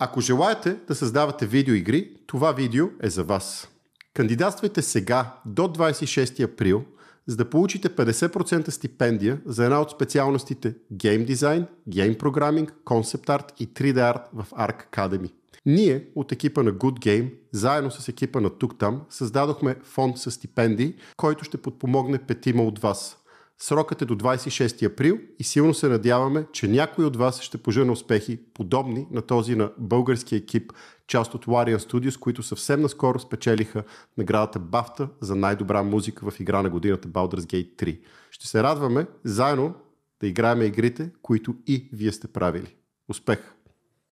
Ако желаете да създавате видеоигри, това видео е за вас. Кандидатствайте сега до 26 април, за да получите 50% стипендия за една от специалностите Game Design, Game Programming, Concept Art и 3D Art в ARC Academy. Ние от екипа на Good Game, заедно с екипа на Тук Там, създадохме фонд с стипендии, който ще подпомогне петима от вас – Срокът е до 26 април и силно се надяваме, че някой от вас ще пожена успехи, подобни на този на българския екип, част от Larian Studios, които съвсем наскоро спечелиха наградата BAFTA за най-добра музика в игра на годината Baldur's Gate 3. Ще се радваме заедно да играем игрите, които и вие сте правили. Успех!